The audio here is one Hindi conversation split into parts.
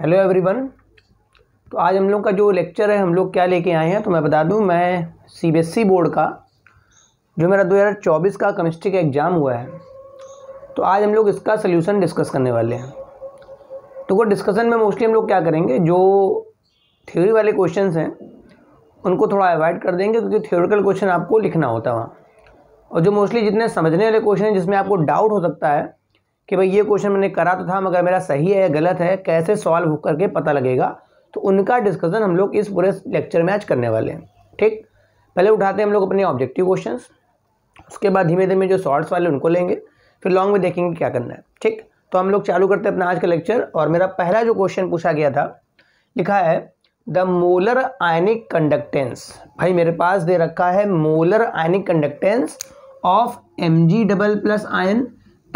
हेलो एवरीवन तो आज हम लोग का जो लेक्चर है हम लोग क्या लेके आए हैं तो मैं बता दूं मैं सीबीएसई बोर्ड e का जो मेरा 2024 का केमिस्ट्री का एग्ज़ाम हुआ है तो आज हम लोग इसका सलूशन डिस्कस करने वाले हैं तो वो डिस्कशन में मोस्टली हम लोग क्या करेंगे जो थ्योरी वाले क्वेश्चन हैं उनको थोड़ा अवॉइड कर देंगे क्योंकि थ्योरिकल क्वेश्चन आपको लिखना होता है वहाँ और जो मोस्टली जितने समझने वाले क्वेश्चन हैं जिसमें आपको डाउट हो सकता है कि भाई ये क्वेश्चन मैंने करा तो था मगर मेरा सही है या गलत है कैसे सॉल्व करके पता लगेगा तो उनका डिस्कशन हम लोग इस पूरे लेक्चर में आज करने वाले हैं ठीक पहले उठाते हैं हम लोग अपने ऑब्जेक्टिव क्वेश्चन उसके बाद धीमे धीमे जो शॉर्ट्स वाले उनको लेंगे फिर लॉन्ग में देखेंगे क्या करना है ठीक तो हम लोग चालू करते हैं अपना आज का लेक्चर और मेरा पहला जो क्वेश्चन पूछा गया था लिखा है द मोलर आयनिक कंडक्टेंस भाई मेरे पास दे रखा है molar ionic conductance of M G double plus ion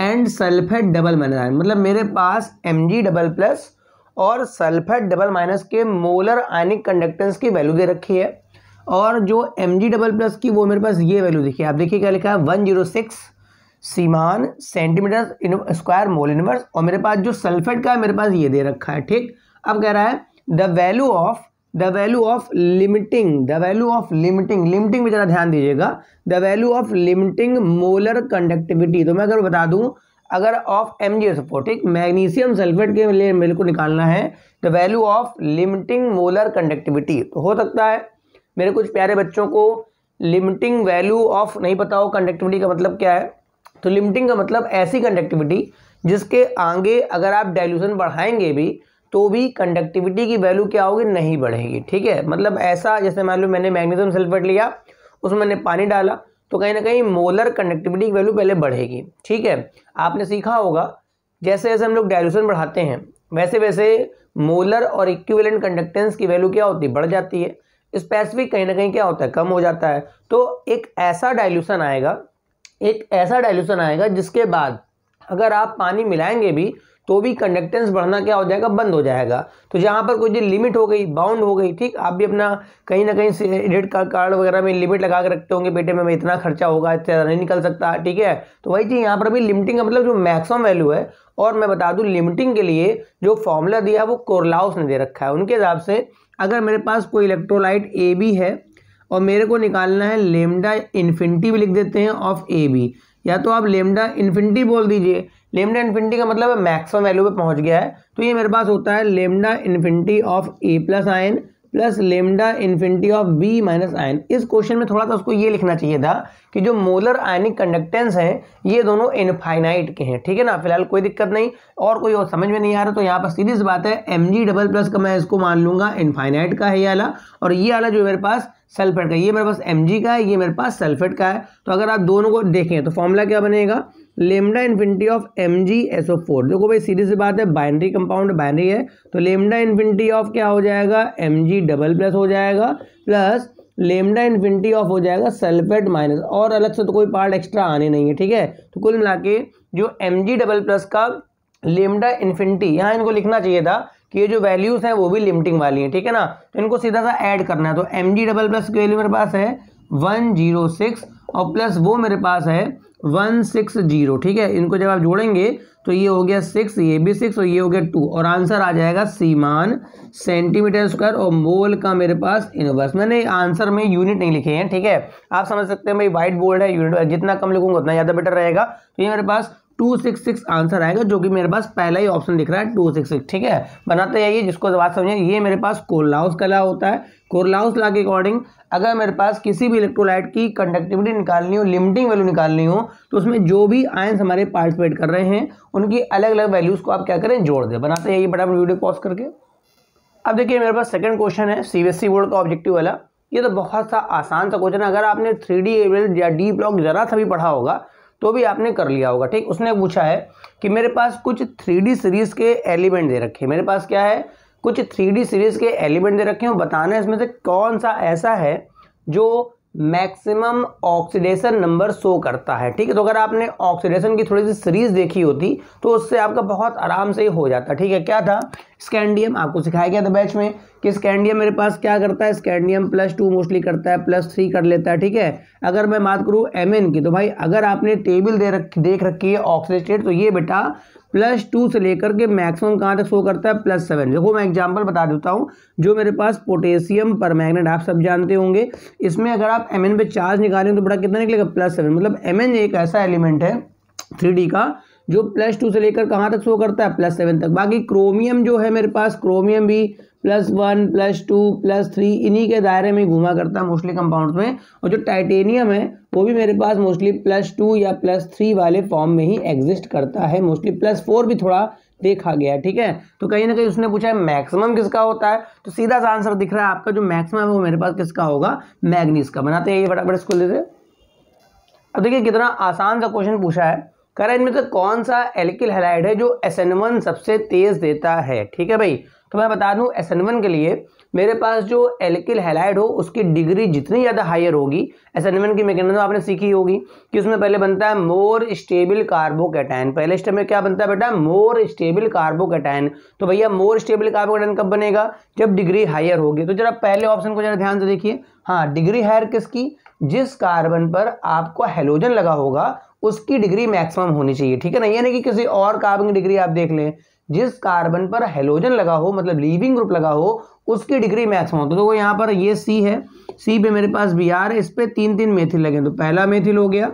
and sulphate double minus ion मतलब मेरे पास एम जी डबल प्लस और सल्फेट डबल माइनस के मोलर आयनिक कंडक्टेंस की वैल्यू दे रखी है और जो एम जी डबल प्लस की वो मेरे पास ये वैल्यू देखिए आप देखिए क्या लिखा है one zero six siemens centimetre square mole inverse और मेरे पास जो सल्फेट का है मेरे पास ये दे रखा है ठीक अब कह रहा है the value of the value of limiting the value of limiting limiting में जरा ध्यान दीजिएगा the value of limiting molar conductivity तो मैं अगर बता दूं अगर ऑफ एम जी एस ठीक मैग्नीशियम सल्फेट के लिए मेरे को निकालना है the value of limiting molar conductivity तो हो सकता है मेरे कुछ प्यारे बच्चों को लिमिटिंग वैल्यू ऑफ नहीं पता हो कंडक्टिविटी का मतलब क्या है तो लिमिटिंग का मतलब ऐसी कंडक्टिविटी जिसके आगे अगर आप डायल्यूशन बढ़ाएंगे भी तो भी कंडक्टिविटी की वैल्यू क्या होगी नहीं बढ़ेगी ठीक है मतलब ऐसा जैसे मान लो मैंने मैग्नीशियम सल्फेट लिया उसमें मैंने पानी डाला तो कहीं ना कहीं मोलर कंडक्टिविटी की वैल्यू पहले बढ़ेगी ठीक है आपने सीखा होगा जैसे जैसे हम लोग डायल्यूशन बढ़ाते हैं वैसे वैसे मोलर और इक्विवेलेंट कंडक्टेंस की वैल्यू क्या होती है बढ़ जाती है स्पेसिफिक कहीं ना कहीं क्या होता है कम हो जाता है तो एक ऐसा डायल्यूशन आएगा एक ऐसा डायल्यूशन आएगा जिसके बाद अगर आप पानी मिलाएंगे भी तो भी कंडक्टेंस बढ़ना क्या हो जाएगा बंद हो जाएगा तो जहाँ पर कोई लिमिट हो गई बाउंड हो गई ठीक आप भी अपना कहीं ना कहीं क्रेडिट कार्ड वगैरह में लिमिट लगा के रखते होंगे बेटे में इतना खर्चा होगा इतना नहीं निकल सकता ठीक है तो वही चीज़ यहाँ पर भी लिमिटिंग का मतलब जो मैक्सिमम वैल्यू है और मैं बता दूँ लिमिटिंग के लिए जो फॉर्मूला दिया वो कोरलाउस ने दे रखा है उनके हिसाब से अगर मेरे पास कोई इलेक्ट्रोलाइट ए बी है और मेरे को निकालना है लेमडा इन्फिनिटी भी लिख देते हैं ऑफ ए बी या तो आप लेमडा इन्फिनिटी बोल दीजिए लेमडा इन्फिनिटी का मतलब मैक्सिमम वैल्यू पे पहुंच गया है तो ये मेरे पास होता है lambda infinity of A plus ion plus lambda infinity of B minus ion इस क्वेश्चन में थोड़ा सा उसको ये लिखना चाहिए था कि जो मोलर आयनिक कंडक्टेंस है ये दोनों इनफाइनाइट के हैं ठीक है ना फिलहाल कोई दिक्कत नहीं और कोई और समझ में नहीं आ रहा तो यहाँ पर सीधी सी बात है एम जी डबल प्लस का मैं इसको मान लूंगा इनफाइनाइट का है ये आला और ये आला जो मेरे पास सल्फेट का ये मेरे पास एम का है ये मेरे पास सल्फेट का है तो अगर आप दोनों को देखें तो फॉर्मूला क्या बनेगा lambda infinity of M G S O four देखो भाई सीधी सी बात है बाइनरी कंपाउंड बाइनरी है तो लेमडा इन्फिनिटी ऑफ क्या हो जाएगा एम जी डबल प्लस हो जाएगा प्लस लेमडा इन्फिनिटी ऑफ हो जाएगा सल्फेट माइनस और अलग से तो कोई पार्ट एक्स्ट्रा आने नहीं है ठीक है तो कुल मिला के जो एम जी डबल प्लस का लेमडा इन्फिनिटी यहाँ इनको लिखना चाहिए था कि ये जो वैल्यूज़ हैं वो भी लिमिटिंग वाली हैं ठीक है ना तो इनको सीधा सा ऐड करना है तो एम जी डबल प्लस की वैल्यू मेरे पास है वन जीरो सिक्स और प्लस वो मेरे पास है वन सिक्स जीरो ठीक है इनको जब आप जोड़ेंगे तो ये हो गया सिक्स ये भी सिक्स और ये हो गया टू और आंसर आ जाएगा सीमान सेंटीमीटर स्क्वायर और मोल का मेरे पास इनवर्स मैंने आंसर में यूनिट नहीं लिखे हैं ठीक है आप समझ सकते हैं भाई व्हाइट बोर्ड है यूनिट जितना कम लिखूंगा उतना ज़्यादा बेटर रहेगा तो ये मेरे पास टू सिक्स सिक्स आंसर आएगा जो कि मेरे पास पहला ही ऑप्शन दिख रहा है टू सिक्स सिक्स ठीक है बनाते जाइए जिसको बात समझिए ये मेरे पास कोरलाउस का लॉ होता है कोरलाउस लॉ के अकॉर्डिंग अगर मेरे पास किसी भी इलेक्ट्रोलाइट की कंडक्टिविटी निकालनी हो लिमिटिंग वैल्यू निकालनी हो तो उसमें जो भी आयंस हमारे पार्टिसिपेट कर रहे हैं उनकी अलग अलग वैल्यूज़ को आप क्या करें जोड़ दें बनाते जाइए बड़ा वीडियो पॉज करके अब देखिए मेरे पास सेकंड क्वेश्चन है सी बोर्ड का ऑब्जेक्टिव वाला ये तो बहुत सा आसान सा क्वेश्चन है अगर आपने थ्री डी या डी ब्लॉक ज़रा सा भी पढ़ा होगा तो भी आपने कर लिया होगा ठीक उसने पूछा है कि मेरे पास कुछ थ्री सीरीज़ के एलिमेंट दे रखे मेरे पास क्या है कुछ थ्री सीरीज़ के एलिमेंट दे रखे हैं बताना है इसमें से कौन सा ऐसा है जो मैक्सिमम ऑक्सीडेशन नंबर शो करता है ठीक है तो अगर आपने ऑक्सीडेशन की थोड़ी सी सीरीज़ देखी होती तो उससे आपका बहुत आराम से ही हो जाता ठीक है क्या था स्कैंडियम आपको सिखाया गया था बैच में कि स्कैंडियम मेरे पास क्या करता है स्कैंडियम प्लस टू मोस्टली करता है प्लस थ्री कर लेता है ठीक है अगर मैं बात करूँ एम की तो भाई अगर आपने टेबल दे रख देख रखी है ऑक्सीड तो ये बेटा प्लस टू से लेकर के मैक्सिमम कहाँ तक शो करता है प्लस सेवन देखो मैं एग्जांपल बता देता हूँ जो मेरे पास पोटेशियम पर मैगनेट आप सब जानते होंगे इसमें अगर आप एम पे चार्ज निकालें तो बड़ा कितना निकलेगा प्लस सेवन मतलब एम एक ऐसा एलिमेंट है थ्री का जो प्लस टू से लेकर कहाँ तक शो करता है प्लस सेवन तक बाकी क्रोमियम जो है मेरे पास क्रोमियम भी plus one plus two plus three इन्हीं के दायरे में घूमा करता है मोस्टली कंपाउंड्स में और जो टाइटेनियम है वो भी मेरे पास मोस्टली प्लस टू या प्लस थ्री वाले फॉर्म में ही एग्जिस्ट करता है मोस्टली प्लस फोर भी थोड़ा देखा गया ठीक है तो कहीं ना कहीं उसने पूछा है मैक्सिमम किसका होता है तो सीधा सा आंसर दिख रहा है आपका जो मैक्सिमम है वो मेरे पास किसका होगा मैग्नीज का बनाते हैं ये फटाफट इसको से अब देखिए कितना आसान सा क्वेश्चन पूछा है है इनमें से कौन सा एल्किल हेलाइड है जो एस सबसे तेज देता है ठीक है भाई तो मैं बता दूं एस के लिए मेरे पास जो एल्किल हेलाइड हो उसकी डिग्री जितनी ज़्यादा हायर होगी एस की मैकेनिज्म तो आपने सीखी होगी कि उसमें पहले बनता है मोर स्टेबल कार्बोकेटाइन पहले स्टेप में क्या बनता है बेटा मोर स्टेबल कार्बोकेटाइन तो भैया मोर स्टेबल कार्बोकेटाइन कब बनेगा जब डिग्री हायर होगी तो जरा पहले ऑप्शन को जरा ध्यान से देखिए हाँ डिग्री हायर किसकी जिस कार्बन पर आपको हेलोजन लगा होगा उसकी डिग्री मैक्सिमम होनी चाहिए ठीक है ना यानी कि किसी और कार्बन की डिग्री आप देख लें जिस कार्बन पर हेलोजन लगा हो मतलब लीविंग ग्रुप लगा हो उसकी डिग्री मैक्सिमम तो देखो यहाँ पर ये सी है सी पे मेरे पास बी आर है इस पर तीन तीन मेथिल लगे तो पहला मेथिल हो गया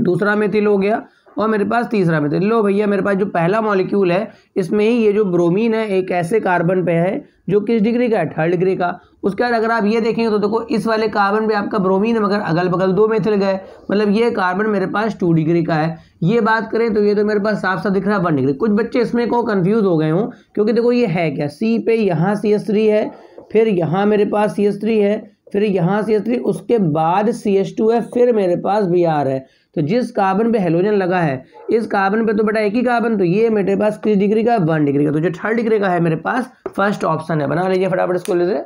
दूसरा मेथिल हो गया और मेरे पास तीसरा मेथेन लो भैया मेरे पास जो पहला मॉलिक्यूल है इसमें ही ये जो ब्रोमीन है एक ऐसे कार्बन पे है जो किस डिग्री का है थर्ड डिग्री का उसके बाद अगर आप ये देखेंगे तो देखो इस वाले कार्बन पे आपका ब्रोमीन है मगर अगल बगल दो मेथिल गए मतलब ये कार्बन मेरे पास टू डिग्री का है ये बात करें तो ये तो मेरे पास साफ साफ दिख रहा है वन डिग्री कुछ बच्चे इसमें को कन्फ्यूज़ हो गए हों क्योंकि देखो ये है क्या सी पे यहाँ सी एस थ्री है फिर यहाँ मेरे पास सी एस थ्री है फिर यहाँ सी एस थ्री उसके बाद सी एस टू है फिर मेरे पास बी आर है तो जिस कार्बन पे हेलोजन लगा है इस कार्बन पे तो बेटा एक ही कार्बन तो ये मेरे पास किस डिग्री का वन डिग्री का तो जो थर्ड डिग्री का है मेरे पास फर्स्ट ऑप्शन है बना लीजिए फटाफट इसको लीजिए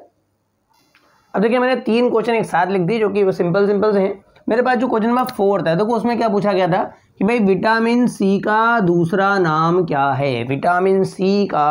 अब देखिए मैंने तीन क्वेश्चन एक साथ लिख दिए जो कि सिंपल सिंपल से हैं मेरे पास जो क्वेश्चन नंबर फोर्थ है देखो तो उसमें क्या पूछा गया था कि भाई विटामिन सी का दूसरा नाम क्या है विटामिन सी का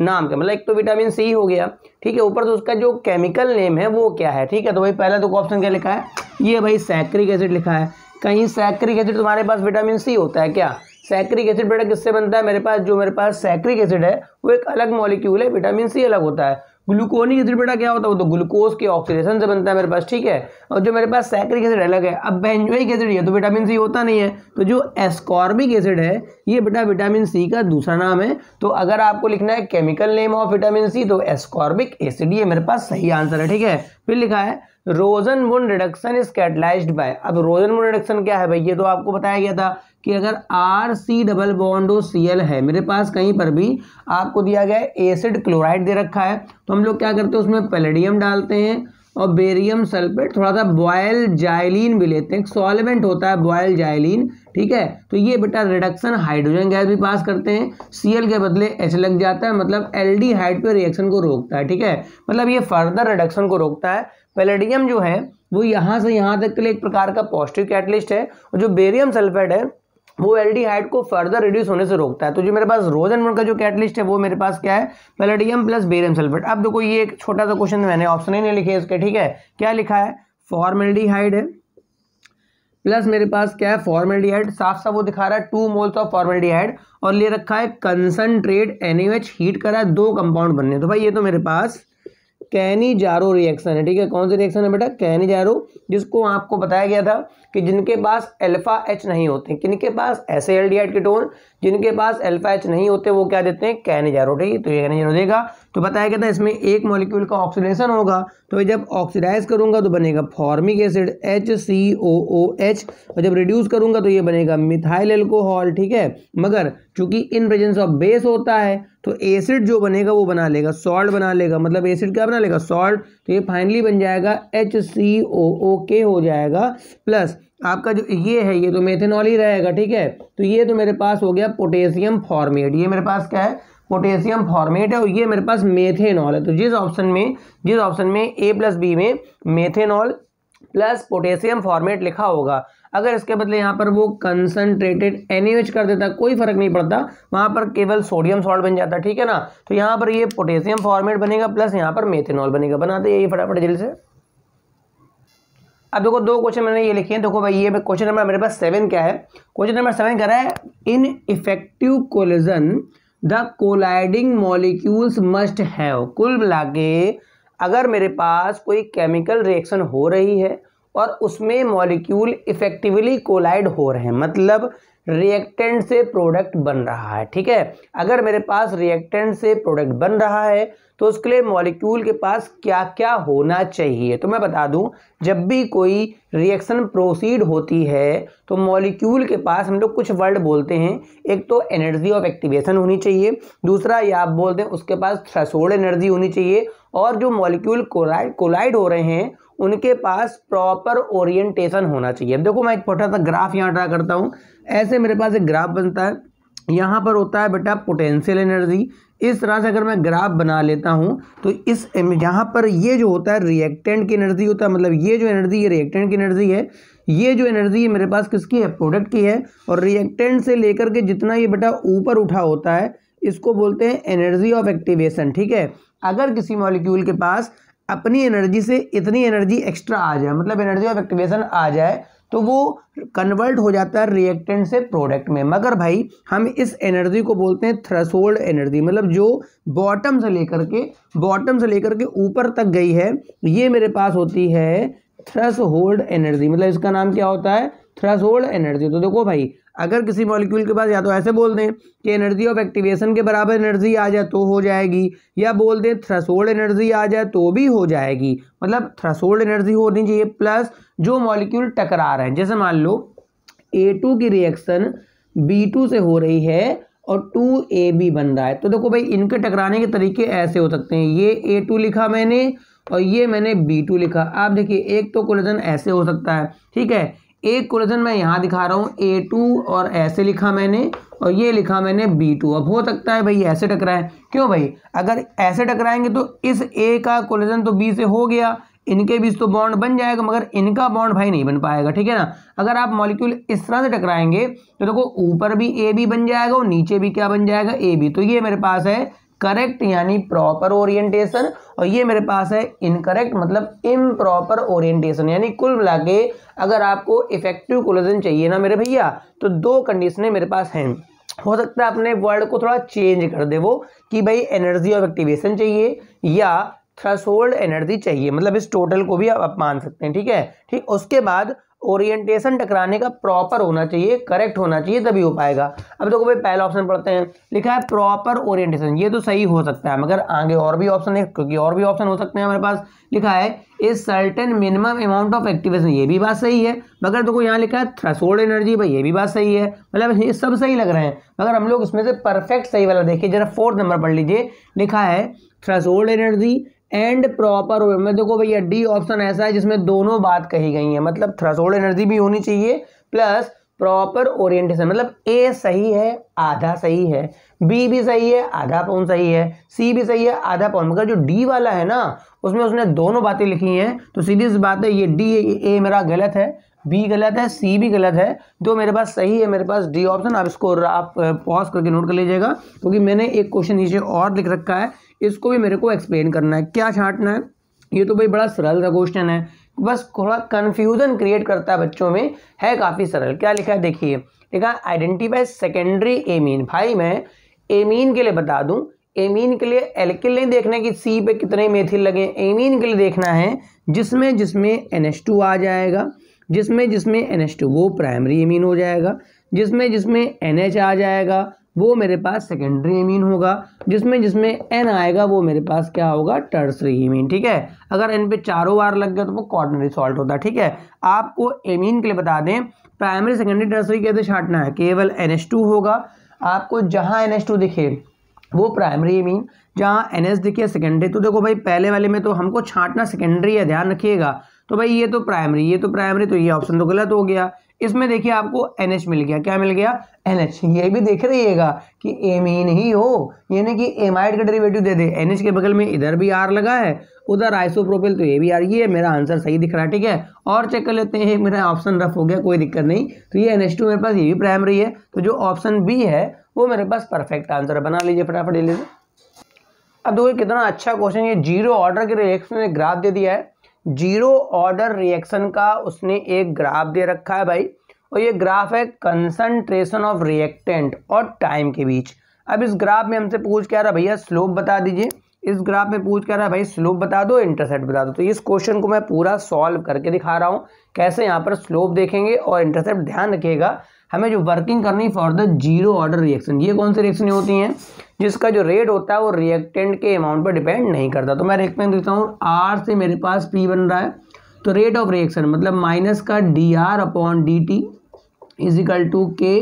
नाम क्या मतलब एक तो विटामिन सी हो गया ठीक है ऊपर तो उसका जो केमिकल नेम है वो क्या है ठीक है तो भाई पहला तो ऑप्शन क्या लिखा है ये भाई सैक्रिक एसिड लिखा है कहीं सैक्रिक एसिड तुम्हारे पास विटामिन सी होता है क्या सैक्रिक एसिड बेटा किससे बनता है मेरे पास जो मेरे पास सैक्रिक एसिड है वो एक अलग मॉलिक्यूल है विटामिन सी अलग होता है ग्लूकोनिक एसिड बेटा क्या होता है वो तो ग्लूकोज के ऑक्सीडेशन से बनता है मेरे पास ठीक है और जो मेरे पास सैक्रिक एसिड अलग है अब बेंजोइक एसिड ये तो विटामिन सी होता नहीं है तो जो एस्कॉर्बिक एसिड है ये बेटा विटामिन सी का दूसरा नाम है तो अगर आपको लिखना है chemical name of vitamin C तो एस्कॉर्बिक एसिड ये मेरे पास सही आंसर है ठीक है फिर लिखा है रोजन मुन रिडक्शन इज कैटलाइज बाय अब रोजन मुन रिडक्शन क्या है भाई ये तो आपको बताया गया था कि अगर R C double bond O C L है मेरे पास कहीं पर भी आपको दिया गया एसिड क्लोराइड दे रखा है तो हम लोग क्या करते हैं उसमें पेलेडियम डालते हैं और बेरियम सल्फेट थोड़ा सा बॉयल जाइलिन भी लेते हैं सॉल्वेंट होता है बॉयल जाइलिन ठीक है तो ये बेटा रिडक्शन हाइड्रोजन गैस भी पास करते हैं सीएल के बदले एच लग जाता है मतलब एल्डिहाइड पे रिएक्शन को रोकता है ठीक है मतलब ये फर्दर रिडक्शन को रोकता है पैलेडियम जो है वो यहाँ से यहाँ तक के लिए एक प्रकार का पॉजिटिव कैटलिस्ट है और जो बेरियम सल्फेट है वो एल्डिहाइड को फर्दर रिड्यूस होने से रोकता है तो जो मेरे पास रोज एंड का जो कैटलिस्ट है वो मेरे पास क्या है पैलेडियम प्लस बेरियम सल्फेट अब देखो ये एक छोटा सा क्वेश्चन मैंने ऑप्शन ही नहीं लिखे इसके ठीक है क्या लिखा है फॉर्मेल्डिहाइड है प्लस मेरे पास क्या है फॉर्मेल्डिहाइड साफ साफ वो दिखा रहा है टू मोल्स ऑफ फॉर्मेल्डिहाइड और ले रखा है कंसनट्रेट एनएच हीट करा है दो कंपाउंड बनने तो भाई ये तो मेरे पास कैनी जारो रिएक्शन है ठीक है कौन सा रिएक्शन है बेटा जारो जिसको आपको बताया गया था कि जिनके पास अल्फा एच नहीं होते किन के पास ऐसे एल डी कीटोन जिनके पास अल्फा एच नहीं होते वो क्या देते हैं जारो ठीक है तो ये जारो देगा तो बताया गया था इसमें एक मॉलिक्यूल का ऑक्सीडेशन होगा तो जब ऑक्सीडाइज करूंगा तो बनेगा formic acid H C O O H और जब रिड्यूस करूंगा तो ये बनेगा मिथाइल एल्कोहल ठीक है मगर चूंकि इन प्रेजेंस ऑफ बेस होता है तो एसिड जो बनेगा वो बना लेगा सॉल्ट बना लेगा मतलब एसिड क्या बना लेगा सॉल्ट तो ये फाइनली बन जाएगा एच सी ओ ओ के हो जाएगा प्लस आपका जो ये है ये तो मेथेनॉल ही रहेगा ठीक है तो ये तो मेरे पास हो गया पोटेशियम फॉर्मेट ये मेरे पास क्या है पोटेशियम फॉर्मेट है और ये मेरे पास मेथेनॉल है तो जिस ऑप्शन में जिस ऑप्शन में ए प्लस बी में मेथेनॉल प्लस पोटेशियम फॉर्मेट लिखा होगा अगर इसके बदले यहाँ पर वो कंसनट्रेटेड एन कर देता कोई फर्क नहीं पड़ता वहाँ पर केवल सोडियम सॉल्ट बन जाता ठीक है ना तो यहाँ पर ये पोटेशियम फॉर्मेट बनेगा प्लस यहाँ पर मेथेनॉल बनेगा बनाते यही फटाफट जल्द से अब देखो दो क्वेश्चन मैंने ये लिखे हैं देखो भाई ये क्वेश्चन नंबर मेरे पास सेवन क्या है क्वेश्चन नंबर सेवन कह रहा है in effective collision the colliding molecules must have कुल मिला अगर मेरे पास कोई केमिकल रिएक्शन हो रही है और उसमें मॉलिक्यूल इफेक्टिवली कोलाइड हो रहे हैं मतलब रिएक्टेंट से प्रोडक्ट बन रहा है ठीक है अगर मेरे पास रिएक्टेंट से प्रोडक्ट बन रहा है तो उसके लिए मॉलिक्यूल के पास क्या क्या होना चाहिए तो मैं बता दूं जब भी कोई रिएक्शन प्रोसीड होती है तो मॉलिक्यूल के पास हम लोग कुछ वर्ड बोलते हैं एक तो एनर्जी ऑफ एक्टिवेशन होनी चाहिए दूसरा या आप बोलते हैं उसके पास थ्रेसोल्ड एनर्जी होनी चाहिए और जो मॉलिक्यूल कोलाइड कोलाइड हो रहे हैं उनके पास प्रॉपर ओरिएंटेशन होना चाहिए अब देखो मैं एक छोटा सा ग्राफ यहाँ ड्रा करता हूँ ऐसे मेरे पास एक ग्राफ बनता है यहाँ पर होता है बेटा पोटेंशियल एनर्जी इस तरह से अगर मैं ग्राफ बना लेता हूँ तो इस यहाँ पर ये जो होता है रिएक्टेंट की एनर्जी होता है मतलब ये जो एनर्जी ये रिएक्टेंट की एनर्जी है ये जो एनर्जी मेरे पास किसकी है प्रोडक्ट की है और रिएक्टेंट से लेकर के जितना ये बेटा ऊपर उठा होता है इसको बोलते हैं एनर्जी ऑफ एक्टिवेशन ठीक है अगर किसी मॉलिक्यूल के पास अपनी एनर्जी से इतनी एनर्जी एक्स्ट्रा आ जाए मतलब एनर्जी ऑफ एक्टिवेशन आ जाए तो वो कन्वर्ट हो जाता है रिएक्टेंट से प्रोडक्ट में मगर भाई हम इस एनर्जी को बोलते हैं थ्रेसोल्ड एनर्जी मतलब जो बॉटम से लेकर के बॉटम से लेकर के ऊपर तक गई है ये मेरे पास होती है थ्रेस होल्ड एनर्जी मतलब इसका नाम क्या होता है थ्रेस होल्ड एनर्जी तो देखो भाई अगर किसी मॉलिक्यूल के पास या तो ऐसे बोल दें कि एनर्जी ऑफ एक्टिवेशन के बराबर एनर्जी आ जाए तो हो जाएगी या बोल दें थ्रसोल्ड एनर्जी आ जाए तो भी हो जाएगी मतलब थ्रसोल्ड एनर्जी होनी चाहिए प्लस जो मॉलिक्यूल टकरा रहे हैं जैसे मान लो ए टू की रिएक्शन बी टू से हो रही है और टू ए बी बन रहा है तो देखो भाई इनके टकराने के तरीके ऐसे हो सकते हैं ये ए टू लिखा मैंने और ये मैंने बी टू लिखा आप देखिए एक तो कोलिजन ऐसे हो सकता है ठीक है एक कोलेशन मैं यहाँ दिखा रहा हूँ ए टू और ऐसे लिखा मैंने और ये लिखा मैंने बी टू अब हो सकता है भाई ऐसे टकराएं क्यों भाई अगर ऐसे टकराएंगे तो इस ए का कोलेशन तो बी से हो गया इनके बीच तो बॉन्ड बन जाएगा मगर इनका बॉन्ड भाई नहीं बन पाएगा ठीक है ना अगर आप मॉलिक्यूल इस तरह से टकराएंगे तो देखो ऊपर भी ए बी बन जाएगा और नीचे भी क्या बन जाएगा ए बी तो ये मेरे पास है करेक्ट यानी प्रॉपर ओरिएंटेशन और ये मेरे पास है इनकरेक्ट मतलब इम प्रॉपर ओरिएंटेशन यानी कुल मिला के अगर आपको इफेक्टिव कोलिजन चाहिए ना मेरे भैया तो दो कंडीशनें मेरे पास हैं हो सकता है अपने वर्ड को थोड़ा चेंज कर दे वो कि भाई एनर्जी ऑफ एक्टिवेशन चाहिए या थ्रेसोल्ड एनर्जी चाहिए मतलब इस टोटल को भी आप मान सकते हैं ठीक है ठीक उसके बाद ओरिएंटेशन टकराने का प्रॉपर होना चाहिए करेक्ट होना चाहिए तभी हो पाएगा अब देखो भाई पहला ऑप्शन पढ़ते हैं लिखा है प्रॉपर ओरिएंटेशन ये तो सही हो सकता है मगर आगे और भी ऑप्शन है क्योंकि और भी ऑप्शन हो सकते हैं हमारे पास लिखा है a certain minimum amount of activation ये भी बात सही है मगर देखो यहाँ लिखा है थ्रेसोल्ड एनर्जी भाई ये भी बात सही है मतलब ये सब सही लग रहे हैं मगर हम लोग इसमें से परफेक्ट सही वाला देखिए जरा फोर्थ नंबर पढ़ लीजिए लिखा है threshold energy and proper way में देखो भैया डी ऑप्शन ऐसा है जिसमें दोनों बात कही गई है मतलब थ्रेसोल्ड एनर्जी भी होनी चाहिए प्लस प्रॉपर ओरिएंटेशन मतलब ए सही है आधा सही है बी भी सही है आधा पौन सही है सी भी सही है आधा पौन मगर जो डी वाला है ना उसमें उसने दोनों बातें लिखी हैं तो सीधी सी बात है ये डी ए मेरा गलत है बी गलत है सी भी गलत है जो मेरे पास सही है मेरे पास डी ऑप्शन आप इसको आप पॉज करके नोट कर लीजिएगा क्योंकि मैंने एक क्वेश्चन नीचे और लिख रखा है इसको भी मेरे को एक्सप्लेन करना है क्या छांटना है ये तो भाई बड़ा सरल सा क्वेश्चन है बस थोड़ा कन्फ्यूज़न क्रिएट करता है बच्चों में है काफ़ी सरल क्या लिखा है देखिए लिखा आइडेंटिफाई सेकेंडरी एमीन भाई मैं एमीन के लिए बता दूँ एमीन के लिए एल्किल नहीं देखना है कि सी पे कितने मेथिल लगे एमीन के लिए देखना है जिसमें जिसमें एन टू आ जाएगा जिसमें जिसमें एन टू वो प्राइमरी एमीन हो जाएगा जिसमें जिसमें एन एच आ जाएगा वो मेरे पास सेकेंडरी इमीन होगा जिसमें जिसमें एन आएगा वो मेरे पास क्या होगा टर्सरी इमीन ठीक है अगर एन पे चारों बार लग गया तो वो कॉर्डनरी सॉल्ट होता है ठीक है आपको एमीन के लिए बता दें प्राइमरी सेकेंडरी टर्सरी कैसे छाटना है केवल एन होगा आपको जहाँ एन दिखे वो प्राइमरी इमीन जहाँ एन दिखे सेकेंडरी तो देखो भाई पहले वाले में तो हमको छाटना सेकेंडरी है ध्यान रखिएगा तो भाई ये तो प्राइमरी ये तो प्राइमरी तो ये ऑप्शन तो गलत हो गया इसमें देखिए आपको एन एच मिल गया क्या मिल गया एन एच ये भी देख रहिएगा कि एमीन ही हो यानी कि एमाइड का डेरिवेटिव दे दे एन के बगल में इधर भी आर लगा है उधर आइसोप्रोपिल तो ये भी आर है मेरा आंसर सही दिख रहा है ठीक है और चेक कर लेते हैं मेरा ऑप्शन रफ हो गया कोई दिक्कत नहीं तो ये एन मेरे पास ये भी प्राइमरी है तो जो ऑप्शन बी है वो मेरे पास परफेक्ट आंसर है बना लीजिए फटाफट ले लीजिए अब देखो कितना अच्छा क्वेश्चन ये जीरो ऑर्डर के रिएक्शन में ग्राफ दे दिया है जीरो ऑर्डर रिएक्शन का उसने एक ग्राफ दे रखा है भाई और ये ग्राफ है कंसनट्रेशन ऑफ रिएक्टेंट और टाइम के बीच अब इस ग्राफ में हमसे पूछ क्या रहा भैया स्लोप बता दीजिए इस ग्राफ में पूछ क्या रहा भाई स्लोप बता दो इंटरसेट बता दो तो इस क्वेश्चन को मैं पूरा सॉल्व करके दिखा रहा हूँ कैसे यहाँ पर स्लोप देखेंगे और इंटरसेप्ट ध्यान रखिएगा हमें जो वर्किंग करनी for the zero order reaction ये कौन सी रिएक्शन होती हैं जिसका जो रेट होता है वो रिएक्टेंट के अमाउंट पर डिपेंड नहीं करता तो मैं रिएक्टेंट देखता हूँ आर से मेरे पास पी बन रहा है तो रेट ऑफ रिएक्शन मतलब माइनस का D R upon D T is equal to K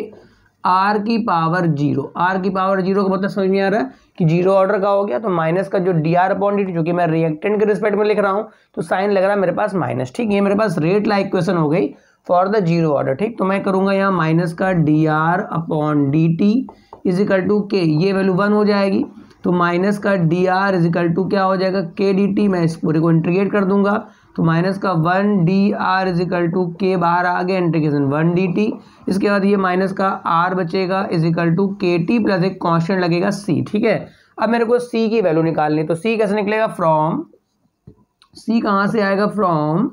R की पावर जीरो आर की पावर जीरो का मतलब समझ में आ रहा है कि जीरो ऑर्डर का हो गया तो माइनस का जो D R upon D T जो कि मैं रिएक्टेंट के रिस्पेक्ट में लिख रहा हूँ तो साइन लग रहा है मेरे पास माइनस ठीक है मेरे पास रेट लाइक क्वेश्चन हो गई फॉर द जीरो ऑर्डर ठीक तो मैं करूँगा यहाँ माइनस का D R upon D T is equal to K ये वैल्यू वन हो जाएगी तो माइनस का डी आर इजिकल टू क्या हो जाएगा के डी टी मैं इस पूरे को इंटीग्रेट कर दूंगा तो माइनस का one D R is equal to K बाहर आ गया इंटीग्रेशन वन डी टी इसके बाद ये माइनस का आर बचेगा is equal to K T plus एक कॉन्स्टेंट लगेगा सी ठीक है अब मेरे को सी की वैल्यू निकालनी तो सी कैसे निकलेगा फ्रॉम सी कहाँ से आएगा फ्रॉम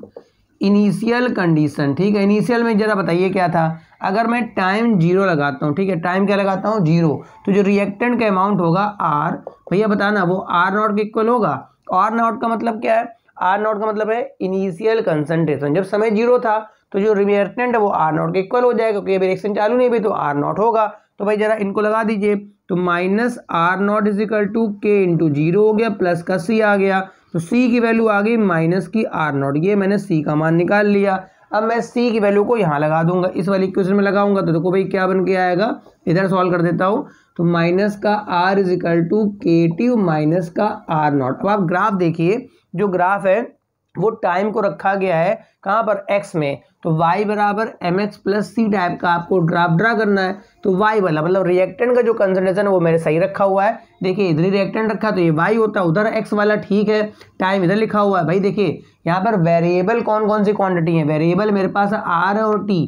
इनिशियल कंडीशन ठीक है इनिशियल में ज़रा बताइए क्या था अगर मैं टाइम जीरो लगाता हूँ ठीक है टाइम क्या लगाता हूँ जीरो तो जो रिएक्टेंट का अमाउंट होगा आर भैया बताना वो आर नॉट के इक्वल होगा आर नॉट का मतलब क्या है आर नॉट का मतलब है इनिशियल कंसनट्रेशन जब समय जीरो था तो जो रिएक्टेंट है वो आर नॉट के इक्वल हो जाएगा क्योंकि अभी रिएक्शन चालू नहीं हुई तो आर नॉट होगा तो भाई ज़रा इनको लगा दीजिए तो minus R not is equal to K into zero हो गया प्लस का सी आ गया तो सी की वैल्यू आ गई माइनस की आर नॉट ये मैंने सी का मान निकाल लिया अब मैं सी की वैल्यू को यहाँ लगा दूंगा इस वाली क्वेश्चन में लगाऊंगा तो देखो भाई क्या बन के आएगा इधर सॉल्व कर देता हूँ तो माइनस का R is equal to K T minus का आर नॉट अब आप ग्राफ देखिए जो ग्राफ है वो टाइम को रखा गया है कहाँ पर एक्स में तो वाई बराबर M X plus C type का आपको ड्राफ ड्रा करना है तो वाई वाला मतलब रिएक्टेंट का जो कंसनट्रेशन है वो मैंने सही रखा हुआ है देखिए इधर ही रिएक्टेंट रखा तो ये वाई होता है उधर एक्स वाला ठीक है टाइम इधर लिखा हुआ है भाई देखिए यहाँ पर वेरिएबल कौन कौन सी क्वांटिटी है वेरिएबल मेरे पास आर और टी